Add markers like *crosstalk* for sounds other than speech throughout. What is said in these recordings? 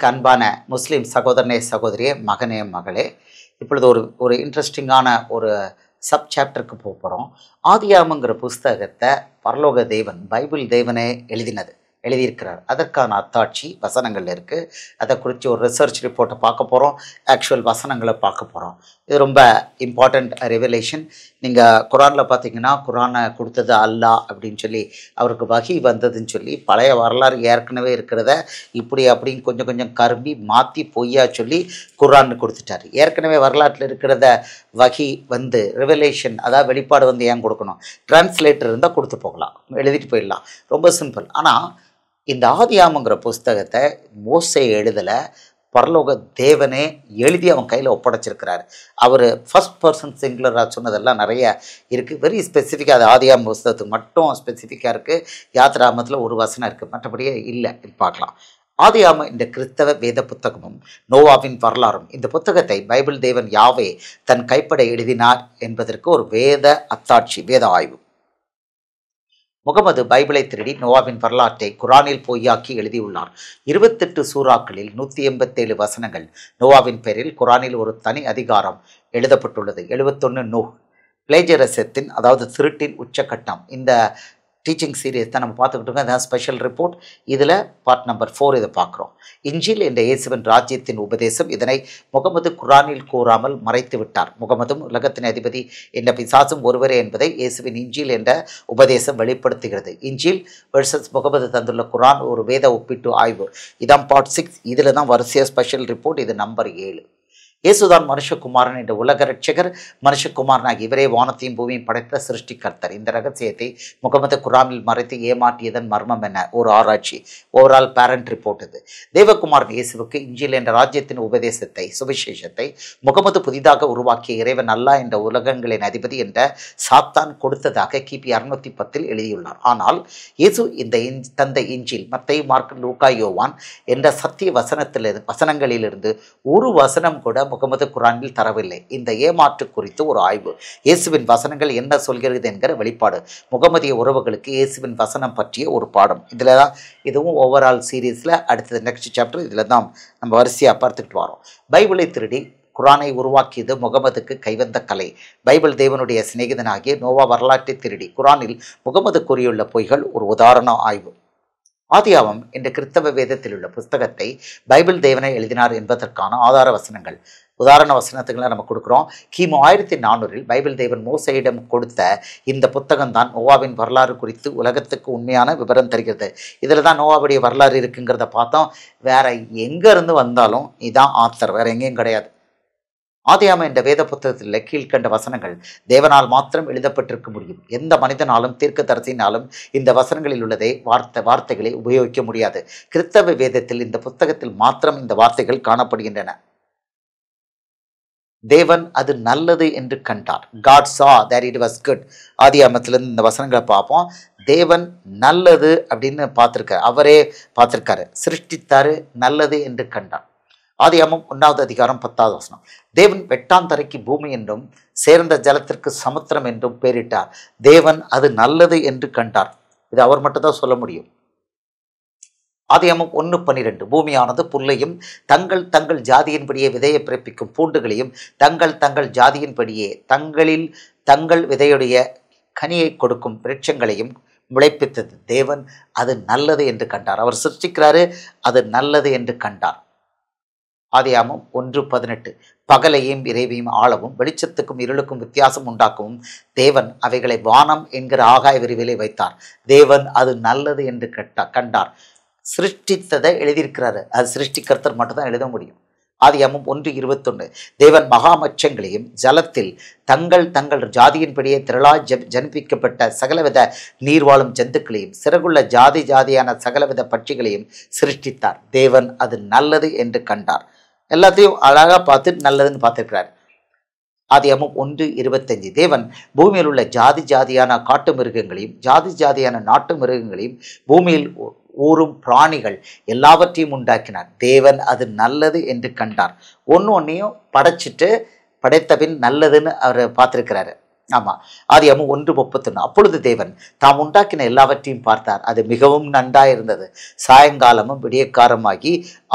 எனக்கு அன்பான முஸ்லீம் சகோதரனே சகோதரியே மகனே மகளே இப்பொழுது ஒரு ஒரு இன்ட்ரெஸ்டிங்கான ஒரு சப் சாப்டருக்கு போக போகிறோம் ஆதியாமங்கிற புஸ்தகத்தை பரலோக தேவன் பைபிள் தேவனே எழுதினது எழுதியிருக்கிறார் அதற்கான அத்தாட்சி வசனங்கள் இருக்குது அதை குறித்து ஒரு ரிசர்ச் ரிப்போர்ட்டை பார்க்க போகிறோம் ஆக்சுவல் வசனங்களை பார்க்க போகிறோம் இது ரொம்ப இம்பார்ட்டண்ட் ரெவலேஷன் நீங்கள் குரானில் பார்த்தீங்கன்னா குரானை கொடுத்தது அல்லா அப்படின்னு சொல்லி அவருக்கு வகி வந்ததுன்னு சொல்லி பழைய வரலாறு ஏற்கனவே இருக்கிறத இப்படி அப்படின்னு கொஞ்சம் கொஞ்சம் கரும்பி மாற்றி பொய்யா சொல்லி குரான் கொடுத்துட்டார் ஏற்கனவே வரலாற்றில் இருக்கிறத வகி வந்து ரிவலேஷன் அதாவது வெளிப்பாடு வந்து ஏன் கொடுக்கணும் டிரான்ஸ்லேட்டர் இருந்தால் கொடுத்து போகலாம் எழுதிட்டு போயிடலாம் ரொம்ப சிம்பிள் ஆனால் இந்த ஆதியாமங்கிற புஸ்தகத்தை மோசை எழுதலை பரலோக தேவனே எழுதி அவன் கையில் ஒப்படைச்சிருக்கிறார் அவர் ஃபஸ்ட் பர்சன் சிங்குலராக சொன்னதெல்லாம் நிறைய இருக்குது வெரி ஸ்பெசிஃபிக்காக அது ஆதியாம் புஸ்தகத்துக்கு மட்டும் ஸ்பெசிஃபிக்காக இருக்குது யாத்திராமத்தில் ஒரு வசனம் இருக்குது மற்றபடியே இல்லை பார்க்கலாம் ஆதியாம இந்த கிறிஸ்தவ வேத புத்தகமும் நோவாவின் வரலாறும் இந்த புத்தகத்தை பைபிள் தேவன் யாவே தன் கைப்பட எழுதினார் என்பதற்கு ஒரு வேத அத்தாட்சி வேத ஆய்வு முகமது பைபிளை திருடி நோவாவின் வரலாற்றை குரானில் பொய்யாக்கி எழுதியுள்ளார் இருபத்தெட்டு சூறாக்களில் நூற்றி எண்பத்தேழு வசனங்கள் நோவாவின் பெயரில் குரானில் ஒரு தனி அதிகாரம் எழுதப்பட்டுள்ளது எழுபத்தொன்று நூ பிளேஜரசத்தின் அதாவது திருட்டின் உச்சக்கட்டம் இந்த டீச்சிங் சீரியஸ் தான் நம்ம பார்த்துக்கிட்டு இருக்கோம் அதான் ஸ்பெஷல் ரிப்போர்ட் இதில் பார்ட் நம்பர் ஃபோர் இதை பார்க்குறோம் இஞ்சில் என்ற இயேசுவன் ராஜ்யத்தின் உபதேசம் இதனை முகமது குரானில் கூறாமல் மறைத்து விட்டார் முகமதும் உலகத்தின் அதிபதி என்ற பிசாசும் ஒருவரே என்பதை இயேசுவின் இஞ்சில் என்ற உபதேசம் வெளிப்படுத்துகிறது இஞ்சில் வெர்சஸ் முகமது தந்துள்ள குரான் ஒரு வேத ஒப்பிட்டு ஆய்வு இதான் பார்ட் சிக்ஸ் இதில் தான் வரிசையாக ஸ்பெஷல் ரிப்போர்ட் இது நம்பர் ஏழு இயேசுதான் மனுஷகுமாரன் என்ற உலக ரட்சகர் மனுஷகுமாரனாக இவரே வானத்தையும் பூமியும் படைத்த சிருஷ்டிகர்த்தர் இந்த ரகசியத்தை முகமது குராமில் மறைத்து ஏமாற்றியதன் மர்மம் என ஒரு ஆராய்ச்சி ஓவரால் பேரண்ட் ரிப்போர்ட் இது தேவகுமாரன் இயேசுவுக்கு இஞ்சில் என்ற ராஜ்யத்தின் உபதேசத்தை சுவிசேஷத்தை முகமது புதிதாக உருவாக்கிய இறைவன் அல்லா என்ற உலகங்களின் அதிபதி என்ற சாத்தான் கொடுத்ததாக கிபி அறுநூத்தி பத்தில் எழுதியுள்ளார் ஆனால் இயேசு இந்த தந்த இஞ்சில் மத்தை மார்க் லூகா யோவான் என்ற சத்திய வசனத்திலிருந்து வசனங்களிலிருந்து ஒரு வசனம் கூட முகமது குரானில் தரவில்லை இந்த ஏமாற்று குறித்து ஒரு ஆய்வு இயேசுவின் வசனங்கள் என்ன சொல்கிறது என்கிற வெளிப்பாடு முகமதிய உறவுகளுக்கு இயேசுவின் வசனம் பற்றிய ஒரு பாடம் இதில் தான் இதுவும் ஓவரால் சீரீஸில் அடுத்தது நெக்ஸ்ட் சாப்டர் இதில் தான் நம்ம வரிசையாக பார்த்துக்கிட்டு வரோம் பைபிளை திருடி குரானை உருவாக்கியது முகமதுக்கு கைவந்த கலை பைபிள் தேவனுடைய சிநேகிதனாகிய நோவா வரலாற்றை திருடி குரானில் முகமது கூறியுள்ள பொய்கள் ஒரு உதாரண ஆய்வு ஆதியாவம் என்ற கிறிஸ்தவ வேதத்தில் உள்ள புஸ்தகத்தை பைபிள் தேவனை எழுதினார் என்பதற்கான ஆதார வசனங்கள் உதாரண வசனத்துக்கெல்லாம் நம்ம கொடுக்குறோம் கிமு ஆயிரத்தி நானூறில் பைபிள் தேவன் மோசையிடம் கொடுத்த இந்த புத்தகம் தான் நோவாவின் வரலாறு குறித்து உலகத்துக்கு உண்மையான விவரம் தருகிறது இதில் தான் நோவாவுடைய வரலாறு இருக்குங்கிறத பார்த்தோம் வேற எங்கேருந்து வந்தாலும் இதான் ஆத்தர் வேற எங்கேயும் கிடையாது ஆதியாம என்ற வேத புத்தகத்தில் கீழ்கண்ட வசனங்கள் தேவனால் மாத்திரம் எழுதப்பட்டிருக்க முடியும் எந்த மனிதனாலும் தீர்க்க தரசினாலும் இந்த வசனங்களில் உள்ளதை வார்த்தை வார்த்தைகளை உபயோகிக்க முடியாது கிறித்தவ வேதத்தில் இந்த புத்தகத்தில் மாத்திரம் இந்த வார்த்தைகள் காணப்படுகின்றன தேவன் அது நல்லது என்று கண்டார் God saw there it was good ஆதி ஆமத்திலேருந்து இந்த வசனங்களை பார்ப்போம் தேவன் நல்லது அப்படின்னு பார்த்துருக்காரு அவரே பார்த்துருக்காரு சிருஷ்டித்தாரு நல்லது என்று கண்டார் ஆதியாமம் ஒன்றாவது அதிகாரம் பத்தாவது வசனம் தேவன் வெட்டாந்தரைக்கு பூமி என்றும் சேர்ந்த ஜலத்திற்கு சமுத்திரம் என்றும் பெயரிட்டார் தேவன் அது நல்லது என்று கண்டார் இது அவர் மட்டும்தான் சொல்ல முடியும் ஆதியாமம் ஒன்று பன்னிரெண்டு பூமியானது புல்லையும் தங்கள் தங்கள் ஜாதியின்படியே விதையை பிறப்பிக்கும் பூண்டுகளையும் தங்கள் தங்கள் ஜாதியின்படியே தங்களில் தங்கள் விதையுடைய கனியை கொடுக்கும் விருட்சங்களையும் முளைப்பித்தது தேவன் அது நல்லது என்று கண்டார் அவர் சிருஷ்டிக்கிறாரு அது நல்லது என்று கண்டார் ஆதியாமம் ஒன்று பதினெட்டு பகலையும் இறைவையும் ஆளவும் வெளிச்சத்துக்கும் இருளுக்கும் வித்தியாசம் உண்டாக்கவும் தேவன் அவைகளை வானம் என்கிற ஆகாய விரிவிலே வைத்தார் தேவன் அது நல்லது என்று கட்ட கண்டார் சிருஷ்டித்ததை எழுதியிருக்கிறாரு அது சிருஷ்டிக்கர்த்தர் மட்டும்தான் எழுத முடியும் ஆதியாமம் ஒன்று இருபத்தொன்று தேவன் மகாமச்சங்களையும் ஜலத்தில் தங்கள் தங்கள் ஜாதியின்படியே திரளாய் ஜ ஜனிப்பிக்கப்பட்ட சகலவித நீர் வாழும் ஜந்துக்களையும் சிறகுள்ள ஜாதி ஜாதியான சகலவித பட்சிகளையும் சிருஷ்டித்தார் தேவன் அது நல்லது என்று கண்டார் எல்லாத்தையும் அழகாக பார்த்து நல்லதுன்னு பார்த்துருக்கிறார் ஆதியமும் ஒன்று இருபத்தஞ்சு தேவன் பூமியில் உள்ள ஜாதி ஜாதியான காட்டு மிருகங்களையும் ஜாதி ஜாதியான நாட்டு மிருகங்களையும் பூமியில் ஊறும் பிராணிகள் எல்லாவற்றையும் உண்டாக்கினார் தேவன் அது நல்லது என்று கண்டார் ஒன்று ஒன்றையும் படைச்சிட்டு படைத்த பின் நல்லதுன்னு அவர் பார்த்துருக்கிறாரு ஆமாம் அமு ஒன்று முப்பத்தொன்று அப்பொழுது தேவன் தாம் உண்டாக்கின எல்லாவற்றையும் பார்த்தார் அது மிகவும் நன்றாக இருந்தது சாயங்காலமும் விடியக்காரமாகி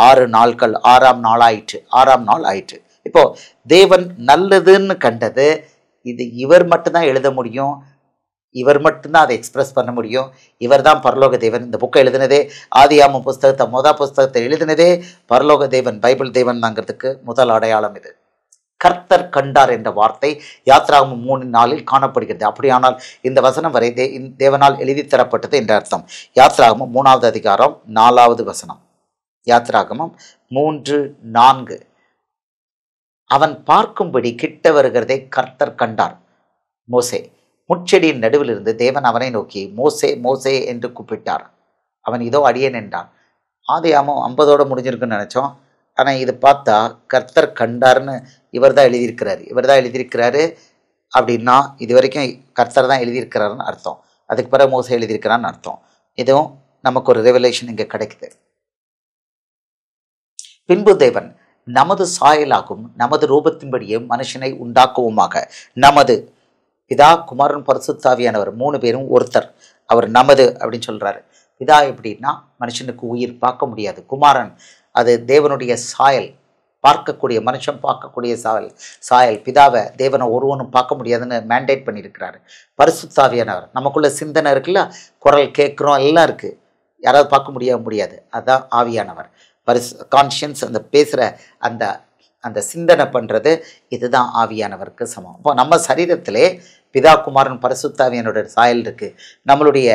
ஆறு நாட்கள் ஆறாம் நாள் ஆயிற்று ஆறாம் நாள் ஆயிற்று இப்போது தேவன் நல்லதுன்னு கண்டது இது இவர் மட்டும்தான் எழுத முடியும் இவர் மட்டும்தான் அதை எக்ஸ்பிரஸ் பண்ண முடியும் இவர் தான் பரலோக தேவன் இந்த புக்கை எழுதினதே ஆதியாம புஸ்தகத்தை மொதல் புஸ்தகத்தை எழுதினதே பரலோக தேவன் பைபிள் தேவன் தாங்கிறதுக்கு முதல் அடையாளம் இது கர்த்தர் கண்டார் என்ற வார்த்தை யாத்ராகும் மூணு நாளில் காணப்படுகிறது அப்படியானால் இந்த வசனம் வரை தே தேவனால் எழுதி தரப்பட்டது என்ற அர்த்தம் யாத்ராகமும் மூணாவது அதிகாரம் நாலாவது வசனம் யாத்ராகமம் மூன்று நான்கு அவன் பார்க்கும்படி கிட்ட வருகிறதை கர்த்தர் கண்டார் மோசே முச்செடியின் நடுவில் இருந்து தேவன் அவனை நோக்கி மோசே மோசே என்று கூப்பிட்டார் அவன் இதோ அடியேன் என்றான் ஆதியாமம் ஐம்பதோடு முடிஞ்சிருக்குன்னு நினச்சோம் ஆனால் இது பார்த்தா கர்த்தர் கண்டார்னு இவர் தான் எழுதியிருக்கிறாரு இவர் தான் எழுதியிருக்கிறாரு அப்படின்னா இது வரைக்கும் கர்த்தர் தான் எழுதியிருக்கிறாருன்னு அர்த்தம் அதுக்கு பிறகு மோசை எழுதியிருக்கிறான்னு அர்த்தம் இதுவும் நமக்கு ஒரு ரெவலேஷன் இங்கே கிடைக்குது பின்பு தேவன் நமது சாயலாகும் நமது ரூபத்தின்படியே மனுஷனை உண்டாக்குவோமாக நமது பிதா குமாரன் பரிசுத்தாவியானவர் மூணு பேரும் ஒருத்தர் அவர் நமது அப்படின்னு சொல்கிறாரு பிதா எப்படின்னா மனுஷனுக்கு உயிர் பார்க்க முடியாது குமாரன் அது தேவனுடைய சாயல் பார்க்கக்கூடிய மனுஷன் பார்க்கக்கூடிய சாயல் சாயல் பிதாவை தேவனை ஒருவனும் பார்க்க முடியாதுன்னு மேண்டேட் பண்ணியிருக்கிறாரு பரிசுத்தாவியானவர் நமக்குள்ளே சிந்தனை இருக்குல்ல குரல் கேட்குறோம் எல்லாம் இருக்குது யாராவது பார்க்க முடியாது முடியாது அதுதான் ஆவியானவர் பரிசு கான்ஷியன்ஸ் அந்த பேசுகிற அந்த அந்த சிந்தனை பண்ணுறது இதுதான் ஆவியானவருக்கு சமம் இப்போ நம்ம சரீரத்திலே பிதா குமாரன் பரிசுத்தாவியனோட சாயல் இருக்குது நம்மளுடைய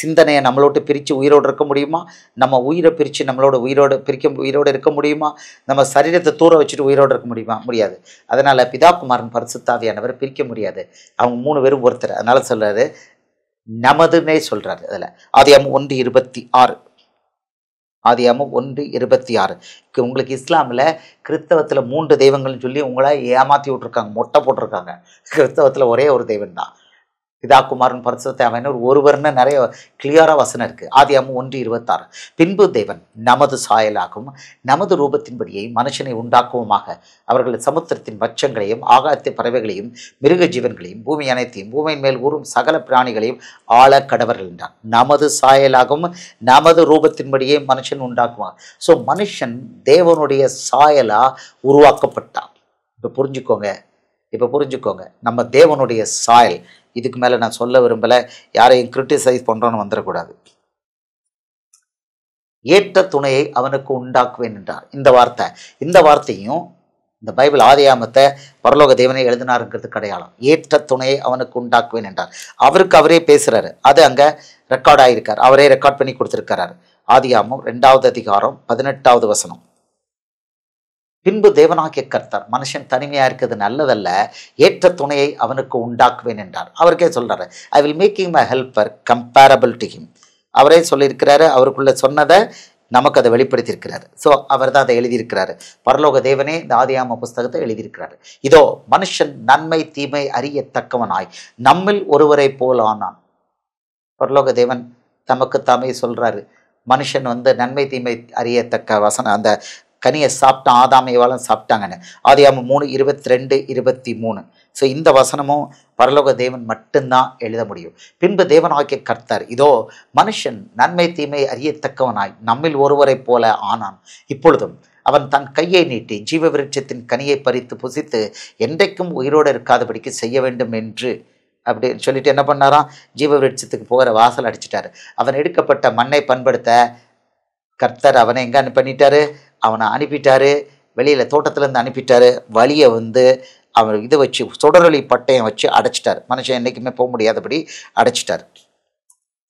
சிந்தனையை நம்மளோட்டு பிரித்து உயிரோடு இருக்க முடியுமா நம்ம உயிரை பிரித்து நம்மளோட உயிரோடு பிரிக்க உயிரோடு இருக்க முடியுமா நம்ம சரீரத்தை தூர வச்சுட்டு உயிரோடு இருக்க முடியுமா முடியாது அதனால் பிதாகுமாரன் பரிசுத்தாவியானவர் பிரிக்க முடியாது அவங்க மூணு பேரும் ஒருத்தர் அதனால் சொல்கிறாரு நமதுன்னே சொல்கிறார் அதில் ஆதியாம ஒன்று இருபத்தி ஆறு ஆதியாம ஒன்று இருபத்தி ஆறு உங்களுக்கு இஸ்லாமில் கிறிஸ்தவத்தில் மூன்று தெய்வங்கள்னு சொல்லி உங்களை ஏமாற்றி விட்ருக்காங்க மொட்டை போட்டிருக்காங்க கிறிஸ்தவத்தில் ஒரே ஒரு தெய்வம் தான் பிதாகுமாரன் குமாரன் பரிசுத்த அவனூர் ஒருவர்னு நிறைய கிளியராக வசனம் இருக்குது ஆதி அம்மு ஒன்று இருபத்தாறு பின்பு தேவன் நமது சாயலாகவும் நமது ரூபத்தின்படியை மனுஷனை உண்டாக்குவோமாக அவர்கள் சமுத்திரத்தின் பட்சங்களையும் ஆகாயத்து பறவைகளையும் மிருக ஜீவன்களையும் பூமி அனைத்தையும் பூமியின் மேல் ஊறும் சகல பிராணிகளையும் ஆள கடவர்கள் என்றார் நமது சாயலாகவும் நமது ரூபத்தின்படியே மனுஷன் உண்டாக்குவான் ஸோ மனுஷன் தேவனுடைய சாயலாக உருவாக்கப்பட்டான் இப்போ புரிஞ்சுக்கோங்க இப்போ புரிஞ்சுக்கோங்க நம்ம தேவனுடைய சாயல் இதுக்கு மேலே நான் சொல்ல விரும்பலை யாரையும் கிரிட்டிசைஸ் பண்ணுறோன்னு வந்துடக்கூடாது ஏற்ற துணையை அவனுக்கு உண்டாக்குவேன் என்றார் இந்த வார்த்தை இந்த வார்த்தையும் இந்த பைபிள் ஆதியாமத்தை பரலோக தேவனை எழுதினாருங்கிறது கிடையாது ஏற்ற துணையை அவனுக்கு உண்டாக்குவேன் என்றார் அவருக்கு அவரே பேசுகிறாரு அது அங்கே ரெக்கார்ட் ஆகியிருக்கார் அவரே ரெக்கார்ட் பண்ணி கொடுத்துருக்கிறார் ஆதியாமம் ரெண்டாவது அதிகாரம் பதினெட்டாவது வசனம் பின்பு தேவனாகிய கர்த்தர் மனுஷன் தனிமையாக இருக்கிறது நல்லதல்ல ஏற்ற துணையை அவனுக்கு உண்டாக்குவேன் என்றார் அவருக்கே சொல்கிறாரு I will making my helper comparable to him அவரே சொல்லியிருக்கிறாரு அவருக்குள்ளே சொன்னதை நமக்கு அதை வெளிப்படுத்தியிருக்கிறாரு ஸோ அவர் தான் அதை எழுதியிருக்கிறாரு பரலோக தேவனே இந்த ஆதியாம புஸ்தகத்தை எழுதியிருக்கிறாரு இதோ மனுஷன் நன்மை தீமை அறியத்தக்கவனாய் நம்மில் ஒருவரை போல் ஆனான் பரலோக தேவன் தமக்கு தாமே சொல்கிறாரு மனுஷன் வந்து நன்மை தீமை அறியத்தக்க வசனம் அந்த கனியை சாப்பிட்டான் ஆதாம் ஏவாலும் சாப்பிட்டாங்கன்னு ஆதியாமம் மூணு இருபத்தி ரெண்டு இருபத்தி மூணு ஸோ இந்த வசனமும் பரலோக தேவன் மட்டும்தான் எழுத முடியும் பின்பு தேவனாகிய கர்த்தர் இதோ மனுஷன் நன்மை தீமை அறியத்தக்கவனாய் நம்மில் ஒருவரைப் போல ஆனான் இப்பொழுதும் அவன் தன் கையை நீட்டி ஜீவ விருட்சத்தின் கனியை பறித்து புசித்து என்றைக்கும் உயிரோடு இருக்காதபடிக்கு செய்ய வேண்டும் என்று அப்படின்னு சொல்லிட்டு என்ன பண்ணாராம் ஜீவ விருட்சத்துக்கு போகிற வாசல் அடிச்சிட்டாரு அவன் எடுக்கப்பட்ட மண்ணை பண்படுத்த கர்த்தர் அவனை எங்கே பண்ணிட்டாரு அவனை அனுப்பிட்டாரு வெளியில் தோட்டத்துலேருந்து அனுப்பிட்டாரு வழியை வந்து அவர் இதை வச்சு சுடரொலி பட்டயம் வச்சு அடைச்சிட்டார் மனுஷன் என்றைக்குமே போக முடியாதபடி அடைச்சிட்டார்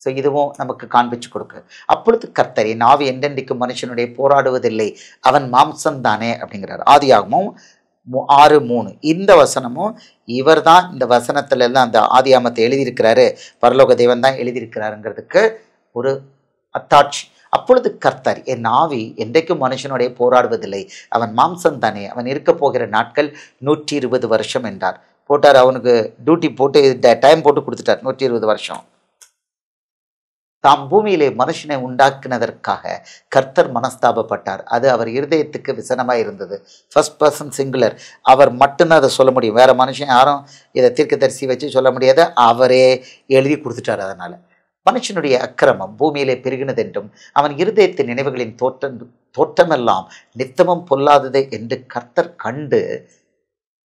ஸோ இதுவும் நமக்கு காண்பிச்சு கொடுக்கு அப்பொழுது கர்த்தர் என் ஆவி என்றென்றைக்கும் மனுஷனுடைய போராடுவதில்லை அவன் மாம்சம் தானே ஆதி ஆகமும் ஆறு மூணு இந்த வசனமும் இவர் தான் இந்த வசனத்துலலாம் அந்த ஆதி ஆமத்தை எழுதியிருக்கிறாரு பரலோக தெய்வம் தான் எழுதியிருக்கிறாருங்கிறதுக்கு ஒரு அத்தாட்சி அப்பொழுது கர்த்தர் என் ஆவி என்றைக்கும் மனுஷனுடைய போராடுவதில்லை அவன் மாம்சம் தானே அவன் இருக்க போகிற நாட்கள் நூற்றி இருபது வருஷம் என்றார் போட்டார் அவனுக்கு டியூட்டி போட்டு டைம் போட்டு கொடுத்துட்டார் நூற்றி இருபது வருஷம் தாம் பூமியிலே மனுஷனை உண்டாக்குனதற்காக கர்த்தர் மனஸ்தாபப்பட்டார் அது அவர் இருதயத்துக்கு விசனமாக இருந்தது ஃபர்ஸ்ட் பர்சன் சிங்குலர் அவர் மட்டும்தான் அதை சொல்ல முடியும் வேறு மனுஷன் யாரும் இதை தீர்க்க தரிசி வச்சு சொல்ல முடியாத அவரே எழுதி கொடுத்துட்டார் அதனால் மனுஷனுடைய அக்கிரமம் பூமியிலே பெருகினதென்றும் அவன் இருதயத்தின் நினைவுகளின் தோற்றம் தோற்றமெல்லாம் நித்தமும் பொல்லாதது என்று கர்த்தர் கண்டு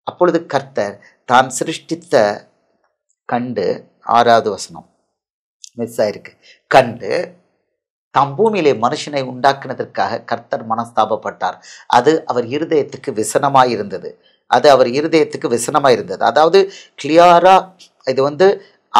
அப்பொழுது கர்த்தர் தான் சிருஷ்டித்த கண்டு ஆறாவது வசனம் மிஸ் ஆயிருக்கு கண்டு தாம் பூமியிலே மனுஷனை உண்டாக்குனதற்காக கர்த்தர் மனஸ்தாபப்பட்டார் அது அவர் இருதயத்துக்கு விசனமாயிருந்தது அது அவர் இருதயத்துக்கு விசனமாக இருந்தது அதாவது கிளியாரா இது வந்து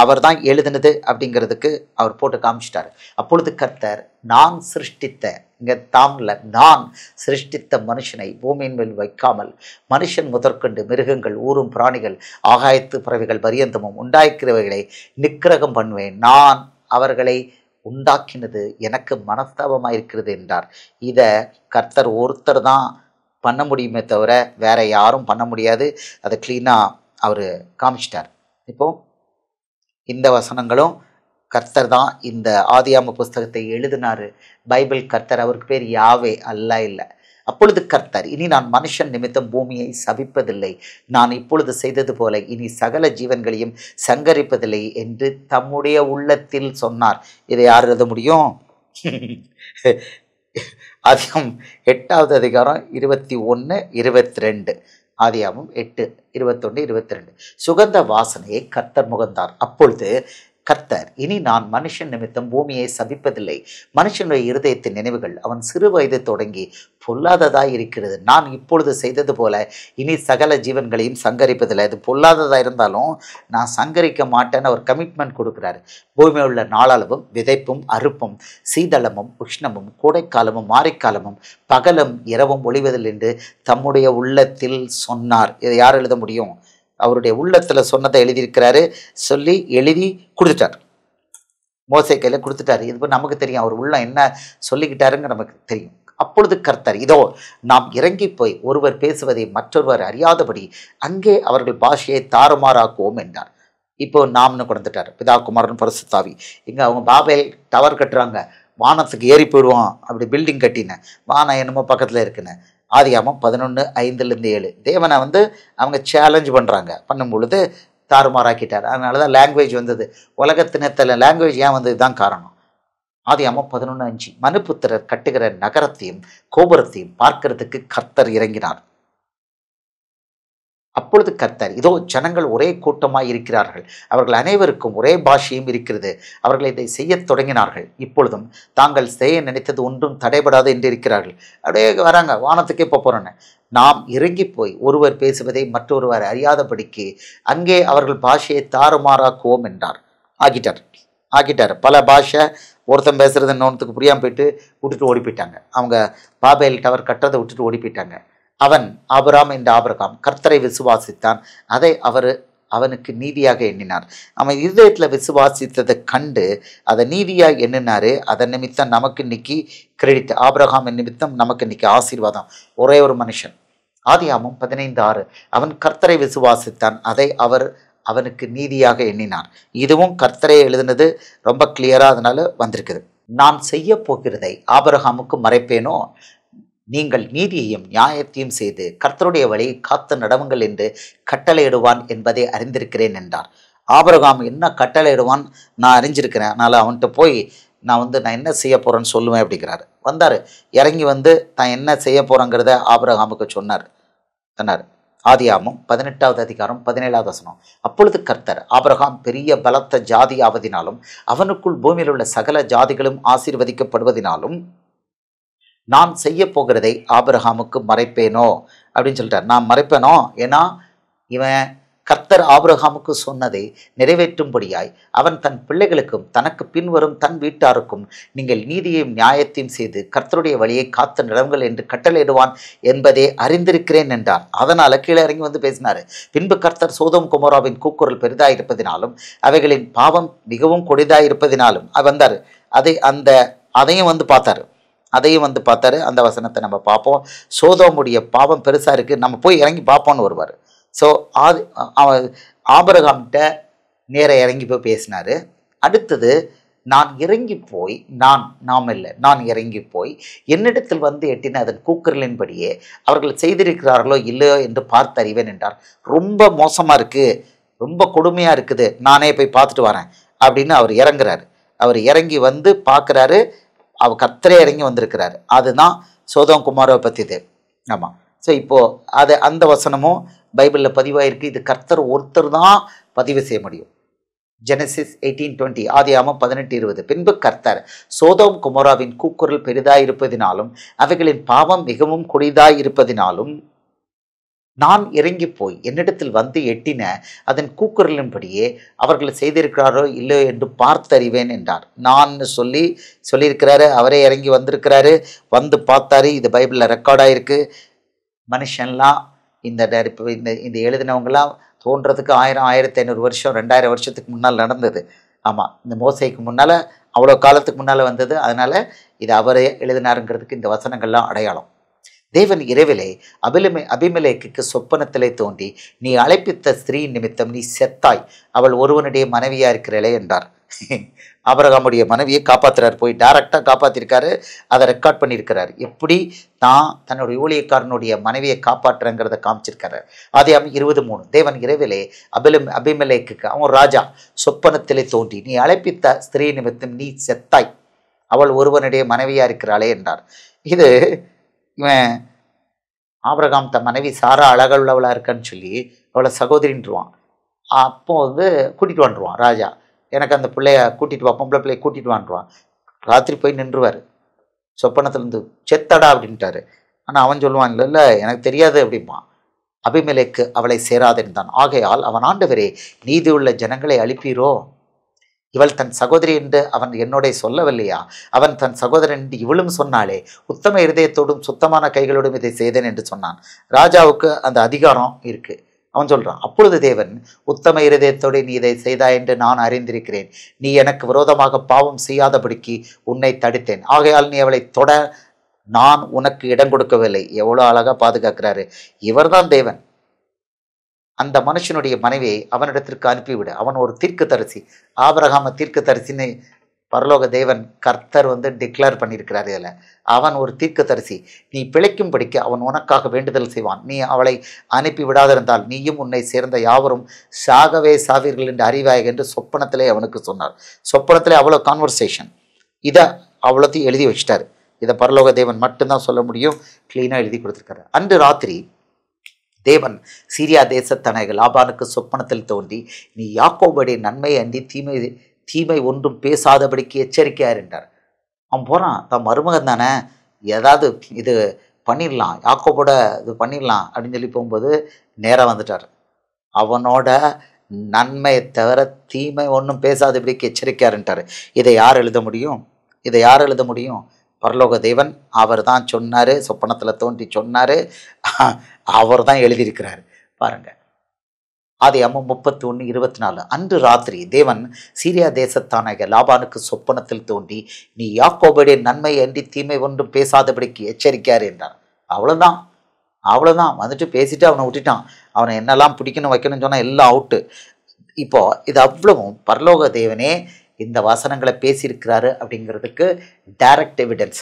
அவர் தான் எழுதினது அப்படிங்கிறதுக்கு அவர் போட்டு காமிச்சிட்டார் அப்பொழுது கர்த்தர் நான் சிருஷ்டித்த இங்கே தாம்ல நான் சிருஷ்டித்த மனுஷனை பூமியின் மேல் வைக்காமல் மனுஷன் முதற்கொண்டு மிருகங்கள் ஊரும் பிராணிகள் ஆகாயத்து பறவைகள் பரியந்தமும் உண்டாக்கிறவைகளை நிக்கிரகம் பண்ணுவேன் நான் அவர்களை உண்டாக்கினது எனக்கு மனஸ்தாபமாக இருக்கிறது என்றார் இதை கர்த்தர் ஒருத்தர் தான் பண்ண முடியுமே தவிர வேற யாரும் பண்ண முடியாது அதை க்ளீனாக அவர் காமிச்சிட்டார் இப்போது இந்த வசனங்களும் கர்த்தர் தான் இந்த ஆதியாம புஸ்தகத்தை எழுதினார் பைபிள் கர்த்தர் அவருக்கு பேர் யாவே அல்ல இல்லை அப்பொழுது கர்த்தர் இனி நான் மனுஷன் நிமித்தம் பூமியை சபிப்பதில்லை நான் இப்பொழுது செய்தது போல இனி சகல ஜீவன்களையும் சங்கரிப்பதில்லை என்று தம்முடைய உள்ளத்தில் சொன்னார் இதை யார் எழுத முடியும் அதிகம் எட்டாவது அதிகாரம் இருபத்தி ஒன்று இருபத்தி ரெண்டு ஆதியாமும் எட்டு இருபத்தொன்று இருபத்தி ரெண்டு சுகந்த வாசனையை கர்த்தர் முகந்தார் அப்பொழுது கர்த்தர் இனி நான் மனுஷன் நிமித்தம் பூமியை சபிப்பதில்லை மனுஷனுடைய இருதயத்தின் நினைவுகள் அவன் சிறு வயது தொடங்கி பொல்லாததாக இருக்கிறது நான் இப்பொழுது செய்தது போல இனி சகல ஜீவன்களையும் சங்கரிப்பதில்லை அது பொல்லாததாக இருந்தாலும் நான் சங்கரிக்க மாட்டேன்னு அவர் கமிட்மெண்ட் கொடுக்குறாரு பூமியில் உள்ள நாளளவும் விதைப்பும் அறுப்பும் சீதளமும் உஷ்ணமும் கோடைக்காலமும் மாரிக்காலமும் பகலும் இரவும் ஒளிவதில் என்று தம்முடைய உள்ளத்தில் சொன்னார் இதை யார் எழுத முடியும் அவருடைய உள்ளத்தில் சொன்னதை எழுதியிருக்கிறாரு சொல்லி எழுதி கொடுத்துட்டார் மோசை கையில் கொடுத்துட்டாரு இது நமக்கு தெரியும் அவர் உள்ளம் என்ன சொல்லிக்கிட்டாருங்க நமக்கு தெரியும் அப்பொழுது கர்த்தர் இதோ நாம் இறங்கி போய் ஒருவர் பேசுவதை மற்றொருவர் அறியாதபடி அங்கே அவர்கள் பாஷையை தாறுமாறாக்குவோம் என்றார் இப்போ நாம்னு கொடுத்துட்டார் பிதா குமாரன் பரசுத்தாவி இங்கே அவங்க பாபையில் டவர் கட்டுறாங்க வானத்துக்கு ஏறி போயிடுவோம் அப்படி பில்டிங் கட்டினேன் வானம் என்னமோ பக்கத்தில் இருக்குன்னு ஆதிகாமம் பதினொன்று ஐந்துலேருந்து ஏழு தேவனை வந்து அவங்க சேலஞ்ச் பண்ணுறாங்க பண்ணும் பொழுது தாறுமாறாக்கிட்டார் அதனால தான் லாங்குவேஜ் வந்தது உலகத்தினத்தில் லாங்குவேஜ் ஏன் வந்தது தான் காரணம் ஆதியாமம் பதினொன்று அஞ்சு மனுப்புத்திரர் கட்டுகிற நகரத்தையும் கோபுரத்தையும் பார்க்கறதுக்கு கர்த்தர் இறங்கினார் அப்பொழுது கத்தர் இதோ ஜனங்கள் ஒரே கூட்டமாய் இருக்கிறார்கள் அவர்கள் அனைவருக்கும் ஒரே பாஷையும் இருக்கிறது அவர்கள் இதை செய்யத் தொடங்கினார்கள் இப்பொழுதும் தாங்கள் செய்ய நினைத்தது ஒன்றும் தடைபடாது என்று இருக்கிறார்கள் அப்படியே வராங்க வானத்துக்கே இப்போ போகிறோன்னு நாம் இறங்கி போய் ஒருவர் பேசுவதை மற்றொருவர் அறியாதபடிக்கு அங்கே அவர்கள் பாஷையை தாறுமாறாக்குவோம் என்றார் ஆகிட்டார் ஆக்கிட்டார் பல பாஷை ஒருத்தன் பேசுகிறது இன்னொன்றுக்கு புரியாமல் போயிட்டு விட்டுட்டு ஓடி போயிட்டாங்க அவங்க பாபேல் டவர் கட்டுறதை விட்டுட்டு ஓடி போயிட்டாங்க அவன் ஆபராம் என்ற ஆபரகாம் கர்த்தரை விசுவாசித்தான் அதை அவர் அவனுக்கு நீதியாக எண்ணினார் அவன் இருதயத்தில் விசுவாசித்ததை கண்டு அதை நீதியாக எண்ணினார் அதன் நிமித்தம் நமக்கு இன்னைக்கு கிரெடிட் ஆபிரகாம் நிமித்தம் நமக்கு இன்னைக்கு ஆசீர்வாதம் ஒரே ஒரு மனுஷன் ஆதியாமும் பதினைந்து ஆறு அவன் கர்த்தரை விசுவாசித்தான் அதை அவர் அவனுக்கு நீதியாக எண்ணினார் இதுவும் கர்த்தரை எழுதினது ரொம்ப கிளியராக அதனால் வந்திருக்குது நான் செய்ய போகிறதை ஆபரகாமுக்கு மறைப்பேனோ நீங்கள் நீதியையும் நியாயத்தையும் செய்து கர்த்தருடைய வழியை காத்து நடவுங்கள் என்று கட்டளையிடுவான் என்பதை அறிந்திருக்கிறேன் என்றார் ஆபரகாம் என்ன கட்டளையிடுவான் நான் அறிஞ்சிருக்கிறேன் அதனால் அவன்கிட்ட போய் நான் வந்து நான் என்ன செய்ய போகிறேன்னு சொல்லுவேன் அப்படிங்கிறாரு வந்தார் இறங்கி வந்து தான் என்ன செய்ய போகிறேங்கிறத ஆபரகாமுக்கு சொன்னார் சொன்னார் ஆதியாமும் பதினெட்டாவது அதிகாரம் பதினேழாவது வசனம் அப்பொழுது கர்த்தர் ஆபரகாம் பெரிய பலத்த ஜாதி ஆவதினாலும் அவனுக்குள் பூமியில் உள்ள சகல ஜாதிகளும் ஆசீர்வதிக்கப்படுவதினாலும் நான் செய்ய போகிறதை ஆபிரஹாமுக்கு மறைப்பேனோ அப்படின்னு சொல்லிட்டார் நான் மறைப்பேனோ ஏன்னா இவன் கர்த்தர் ஆபிரஹாமுக்கு சொன்னதை நிறைவேற்றும்படியாய் அவன் தன் பிள்ளைகளுக்கும் தனக்கு பின்வரும் தன் வீட்டாருக்கும் நீங்கள் நீதியையும் நியாயத்தையும் செய்து கர்த்தருடைய வழியை காத்து நிலவுங்கள் என்று கட்டளையிடுவான் என்பதை அறிந்திருக்கிறேன் என்றார் அதனால் கீழே இறங்கி வந்து பேசினார் பின்பு கர்த்தர் சோதம் குமராவின் கூக்குரல் பெரிதாயிருப்பதினாலும் அவைகளின் பாவம் மிகவும் கொடிதாயிருப்பதினாலும் வந்தார் அதை அந்த அதையும் வந்து பார்த்தார் அதையும் வந்து பார்த்தாரு அந்த வசனத்தை நம்ம பார்ப்போம் சோதோமுடைய பாவம் பெருசாக இருக்குது நம்ம போய் இறங்கி பார்ப்போன்னு வருவார் ஸோ ஆது ஆபரகாம்கிட்ட நேர இறங்கி போய் பேசினார் அடுத்தது நான் இறங்கி போய் நான் நாம் இல்லை நான் இறங்கி போய் என்னிடத்தில் வந்து எட்டின அதன் கூக்குரலின்படியே அவர்கள் செய்திருக்கிறார்களோ இல்லையோ என்று பார்த்து அறிவேன் என்றார் ரொம்ப மோசமாக இருக்குது ரொம்ப கொடுமையாக இருக்குது நானே போய் பார்த்துட்டு வரேன் அப்படின்னு அவர் இறங்குறாரு அவர் இறங்கி வந்து பார்க்குறாரு அவ கத்திரே இறங்கி வந்திருக்கிறாரு அதுதான் சோதம் குமாரை பற்றிது ஆமாம் ஸோ இப்போது அது அந்த வசனமும் பைபிளில் பதிவாயிருக்கு இது கர்த்தர் ஒருத்தர் தான் பதிவு செய்ய முடியும் ஜெனசிஸ் எயிட்டீன் டுவெண்ட்டி ஆதியாமம் பதினெட்டு இருபது பின்பு கர்த்தர் சோதோம் குமராவின் கூக்குரல் பெரிதாக இருப்பதினாலும் அவைகளின் பாவம் மிகவும் குடிதாக இருப்பதினாலும் நான் இறங்கி போய் என்னிடத்தில் வந்து எட்டின அதன் கூக்குரலின்படியே அவர்கள் செய்திருக்கிறாரோ இல்லையோ என்று பார்த்தறிவேன் என்றார் நான் சொல்லி சொல்லியிருக்கிறாரு அவரே இறங்கி வந்திருக்கிறாரு வந்து பார்த்தாரு இது பைபிளில் ரெக்கார்டாயிருக்கு மனுஷன்லாம் இந்த இந்த இந்த எழுதினவங்களாம் தோன்றதுக்கு ஆயிரம் ஆயிரத்தி ஐநூறு வருஷம் ரெண்டாயிரம் வருஷத்துக்கு முன்னால் நடந்தது ஆமாம் இந்த மோசைக்கு முன்னால் அவ்வளோ காலத்துக்கு முன்னால் வந்தது அதனால் இது அவரே எழுதினாருங்கிறதுக்கு இந்த வசனங்கள்லாம் அடையாளம் தேவன் இரவிலே அபிலமை அபிமலேக்கு சொப்பனத்திலே தோண்டி நீ அழைப்பித்த ஸ்திரீ நிமித்தம் நீ செத்தாய் அவள் ஒருவனுடைய மனைவியாக இருக்கிறளே என்றார் *laughs* அபரகாமுடைய மனைவியை காப்பாற்றுறார் போய் டைரக்டாக காப்பாற்றிருக்காரு அதை ரெக்கார்ட் பண்ணியிருக்கிறார் எப்படி தான் தன்னுடைய ஊழியக்காரனுடைய மனைவியை காப்பாற்றுறங்கிறத காமிச்சிருக்காரு அதே இருபது மூணு தேவன் இரவிலே அபிலம் அபிமலேக்கு அவன் ராஜா சொப்பனத்திலே தோண்டி நீ அழைப்பித்த ஸ்திரீ நிமித்தம் நீ செத்தாய் அவள் ஒருவனுடைய மனைவியாக இருக்கிறாளே என்றார் இது இவன் ஆபிரகாம் தன் மனைவி சாரா அழகுள்ளவளாக இருக்கான்னு சொல்லி அவளை சகோதரின்றுவான் அப்போ வந்து கூட்டிகிட்டு வந்துடுவான் ராஜா எனக்கு அந்த பிள்ளைய கூட்டிகிட்டு வா பொம்பளை பிள்ளைய கூட்டிகிட்டு வாண்டுருவான் ராத்திரி போய் நின்றுவார் சொப்பனத்துலேருந்து செத்தடா அப்படின்ட்டாரு ஆனால் அவன் சொல்லுவான் இல்லை இல்லை எனக்கு தெரியாது அப்படிம்பான் அபிமலைக்கு அவளை சேராதிருந்தான் ஆகையால் அவன் ஆண்டவரே உள்ள ஜனங்களை அழிப்பீரோ இவள் தன் சகோதரி என்று அவன் என்னோட சொல்லவில்லையா அவன் தன் சகோதரன் என்று இவளும் சொன்னாலே உத்தம இருதயத்தோடும் சுத்தமான கைகளோடும் இதை செய்தேன் என்று சொன்னான் ராஜாவுக்கு அந்த அதிகாரம் இருக்குது அவன் சொல்கிறான் அப்பொழுது தேவன் உத்தம இருதயத்தோடு நீ இதை செய்தாய் என்று நான் அறிந்திருக்கிறேன் நீ எனக்கு விரோதமாக பாவம் செய்யாதபடிக்கு உன்னை தடுத்தேன் ஆகையால் நீ அவளை தொட நான் உனக்கு இடம் கொடுக்கவில்லை எவ்வளோ அழகாக பாதுகாக்கிறாரு இவர்தான் தேவன் அந்த மனுஷனுடைய மனைவியை அவனிடத்திற்கு அனுப்பிவிடு அவன் ஒரு தரிசி ஆபரகாம தரிசின்னு பரலோக தேவன் கர்த்தர் வந்து டிக்ளேர் பண்ணியிருக்கிறார் இதில் அவன் ஒரு தரிசி நீ பிழைக்கும் அவன் உனக்காக வேண்டுதல் செய்வான் நீ அவளை அனுப்பி விடாதிருந்தால் நீயும் உன்னை சேர்ந்த யாவரும் சாகவே சாவீர்கள் என்று அறிவாய் என்று சொப்பனத்திலே அவனுக்கு சொன்னார் சொப்பனத்திலே அவ்வளோ கான்வர்சேஷன் இதை அவ்வளோத்தையும் எழுதி வச்சிட்டாரு இதை பரலோக தேவன் மட்டும்தான் சொல்ல முடியும் க்ளீனாக எழுதி கொடுத்துருக்காரு அன்று ராத்திரி தேவன் சீரியா தேசத்தனக லாபானுக்கு சொப்பனத்தில் தோன்றி நீ யாக்கோபடி நன்மை அண்டி தீமை தீமை ஒன்றும் பேசாதபடிக்கு எச்சரிக்கையார் என்றார் அவன் போகிறான் தன் மருமகன் தானே ஏதாவது இது பண்ணிடலாம் யாக்கோபோட இது பண்ணிடலாம் அப்படின்னு சொல்லி போகும்போது நேராக வந்துட்டார் அவனோட நன்மையை தவிர தீமை ஒன்றும் பேசாதபடிக்கு எச்சரிக்கையாருன்ட்டார் இதை யார் எழுத முடியும் இதை யார் எழுத முடியும் பரலோக தேவன் அவர் தான் சொன்னார் சொப்பனத்தில் தோண்டி சொன்னார் அவர் தான் எழுதியிருக்கிறார் பாருங்கள் அதே அம்மா முப்பத்தி ஒன்று இருபத்தி நாலு அன்று ராத்திரி தேவன் சீரியா தேசத்தானாக லாபானுக்கு சொப்பனத்தில் தோண்டி நீ யாக்கோபடி நன்மை அன்றி தீமை ஒன்றும் பேசாதபடிக்கு எச்சரிக்கார் என்றார் அவ்வளோதான் அவ்வளோதான் வந்துட்டு பேசிட்டு அவனை விட்டுட்டான் அவனை என்னெல்லாம் பிடிக்கணும் வைக்கணும்னு சொன்னால் எல்லாம் அவுட்டு இப்போது இது அவ்வளவும் பரலோக தேவனே இந்த வசனங்களை பேசியிருக்கிறாரு அப்படிங்கிறதுக்கு டைரக்ட் எவிடன்ஸ்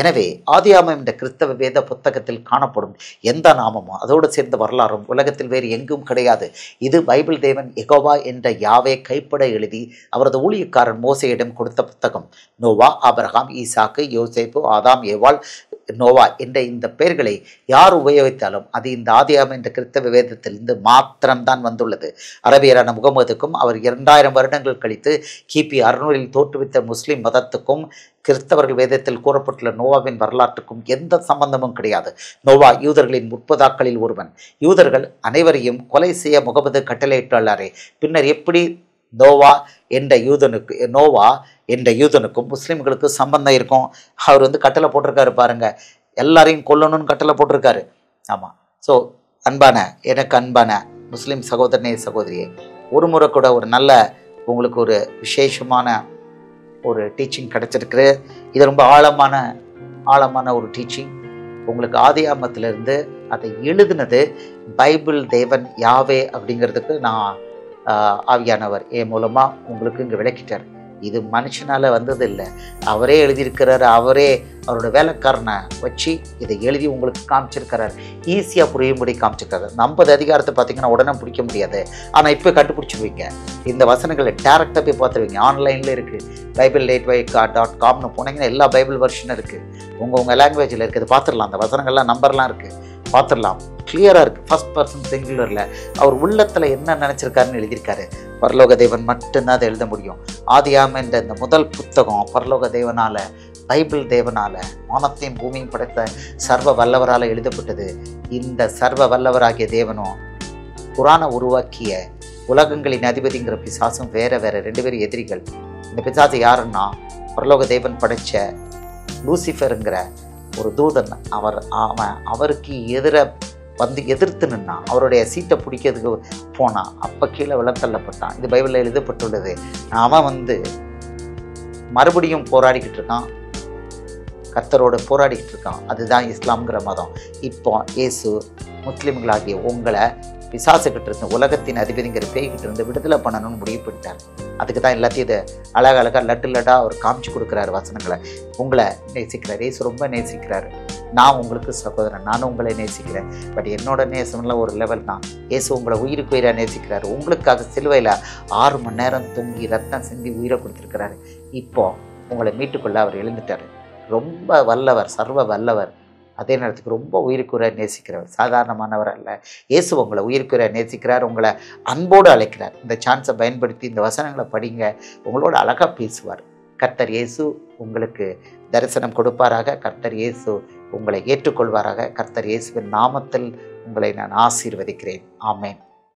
எனவே ஆதியாமம் என்ற கிறிஸ்தவ வேத புத்தகத்தில் காணப்படும் எந்த நாமமோ அதோடு சேர்ந்த வரலாறும் உலகத்தில் வேறு எங்கும் கிடையாது இது பைபிள் தேவன் எகோவா என்ற யாவே கைப்பட எழுதி அவரது ஊழியக்காரன் மோசையிடம் கொடுத்த புத்தகம் நோவா அப்ரஹாம் ஈசாக்கு யோசேப்பு ஆதாம் ஏவாள் நோவா என்ற இந்த பெயர்களை யார் உபயோகித்தாலும் அது இந்த ஆதியாம் என்ற கிறிஸ்தவ வேதத்திலிருந்து மாத்திரம்தான் வந்துள்ளது அரபியரான முகமதுக்கும் அவர் இரண்டாயிரம் வருடங்கள் கழித்து கிபி அறுநூறில் தோற்றுவித்த முஸ்லீம் மதத்துக்கும் கிறிஸ்தவர்கள் வேதத்தில் கூறப்பட்டுள்ள நோவாவின் வரலாற்றுக்கும் எந்த சம்பந்தமும் கிடையாது நோவா யூதர்களின் முற்பதாக்களில் ஒருவன் யூதர்கள் அனைவரையும் கொலை செய்ய முகமது கட்டளையிட்டுள்ளாரே பின்னர் எப்படி நோவா என்ற யூதனுக்கு நோவா என்ற யூதனுக்கும் முஸ்லீம்களுக்கும் சம்பந்தம் இருக்கும் அவர் வந்து கட்டளை போட்டிருக்காரு பாருங்க எல்லாரையும் கொல்லணும்னு கட்டளை போட்டிருக்காரு ஆமாம் ஸோ அன்பான எனக்கு அன்பான முஸ்லீம் சகோதரனே சகோதரியே ஒரு முறை கூட ஒரு நல்ல உங்களுக்கு ஒரு விசேஷமான ஒரு டீச்சிங் கிடச்சிருக்கு இது ரொம்ப ஆழமான ஆழமான ஒரு டீச்சிங் உங்களுக்கு ஆதியாமத்திலிருந்து அதை எழுதுனது பைபிள் தேவன் யாவே அப்படிங்கிறதுக்கு நான் ஆவியானவர் என் மூலமாக உங்களுக்கு இங்கே விளக்கிட்டார் இது மனுஷனால் வந்தது இல்லை அவரே எழுதியிருக்கிறார் அவரே அவரோட வேலைக்காரனை வச்சு இதை எழுதி உங்களுக்கு காமிச்சிருக்கிறார் ஈஸியாக புரியும்படி காமிச்சிருக்காரு நம்பது அதிகாரத்தை பார்த்தீங்கன்னா உடனே பிடிக்க முடியாது ஆனால் இப்போ கண்டுபிடிச்சிருவீங்க இந்த வசனங்களை டேரக்டாக போய் பார்த்துருவீங்க ஆன்லைனில் இருக்குது பைபிள் லேட் வை டாட் காம்னு போனீங்கன்னா எல்லா பைபிள் வருஷனும் இருக்குது உங்கள் உங்கள் லாங்குவேஜில் இருக்குது பார்த்துடலாம் அந்த வசனங்கள்லாம் நம்பர்லாம் இருக்குது பார்த்துடலாம் கிளியராக இருக்குது ஃபஸ்ட் பர்சன் சிங்குலரில் அவர் உள்ளத்தில் என்ன நினச்சிருக்காருன்னு எழுதியிருக்காரு பரலோக தேவன் மட்டும்தான் அதை எழுத முடியும் ஆதியாம என்ற இந்த முதல் புத்தகம் பரலோக தேவனால் பைபிள் தேவனால் வானத்தையும் பூமியும் படைத்த சர்வ வல்லவரால் எழுதப்பட்டது இந்த சர்வ வல்லவராகிய தேவனும் குரானை உருவாக்கிய உலகங்களின் அதிபதிங்கிற பிசாசும் வேற வேற ரெண்டு பேரும் எதிரிகள் இந்த பிசாசு யாருன்னா பரலோக தேவன் படைத்த லூசிஃபருங்கிற ஒரு தூதன் அவர் அவன் அவருக்கு எதிர வந்து எதிர்த்து நின்னான் அவருடைய சீட்டை பிடிக்கிறதுக்கு போனான் அப்போ கீழே விளத்தள்ளப்பட்டான் இது பைபிளில் எழுதப்பட்டுள்ளது அவன் வந்து மறுபடியும் போராடிக்கிட்டு இருக்கான் கத்தரோடு போராடிக்கிட்டு இருக்கான் அதுதான் இஸ்லாம்ங்கிற மதம் இப்போ இயேசு முஸ்லீம்களாகிய உங்களை விசாசிக்கிட்டு இருந்து உலகத்தின் அதிபதிங்கிற பேய்கிட்டு இருந்து விடுதலை பண்ணணும்னு முடிவு பண்ணிட்டார் அதுக்கு தான் எல்லாத்தையும் இதை அழகழகாக லட்டு லட்டாக அவர் காமிச்சு கொடுக்குறாரு வசனங்களை உங்களை நேசிக்கிறார் ஏசு ரொம்ப நேசிக்கிறாரு நான் உங்களுக்கு சகோதரன் நானும் உங்களை நேசிக்கிறேன் பட் என்னோட நேசம்லாம் ஒரு லெவல் தான் ஏசு உங்களை உயிருக்கு உயிராக நேசிக்கிறார் உங்களுக்காக சிலுவையில் ஆறு மணி நேரம் தூங்கி ரத்தம் செஞ்சு உயிரை கொடுத்துருக்கிறாரு இப்போது உங்களை மீட்டுக்குள்ளே அவர் எழுந்துட்டார் ரொம்ப வல்லவர் சர்வ வல்லவர் அதே நேரத்துக்கு ரொம்ப உயிருக்குற நேசிக்கிறவர் சாதாரணமானவர் அல்ல இயேசு உங்களை உயிருக்குற நேசிக்கிறார் உங்களை அன்போடு அழைக்கிறார் இந்த சான்ஸை பயன்படுத்தி இந்த வசனங்களை படிங்க உங்களோட அழகாக பேசுவார் கர்த்தர் இயேசு உங்களுக்கு தரிசனம் கொடுப்பாராக கர்த்தர் இயேசு உங்களை ஏற்றுக்கொள்வாராக கர்த்தர் இயேசுவின் நாமத்தில் உங்களை நான் ஆசீர்வதிக்கிறேன் ஆமேன்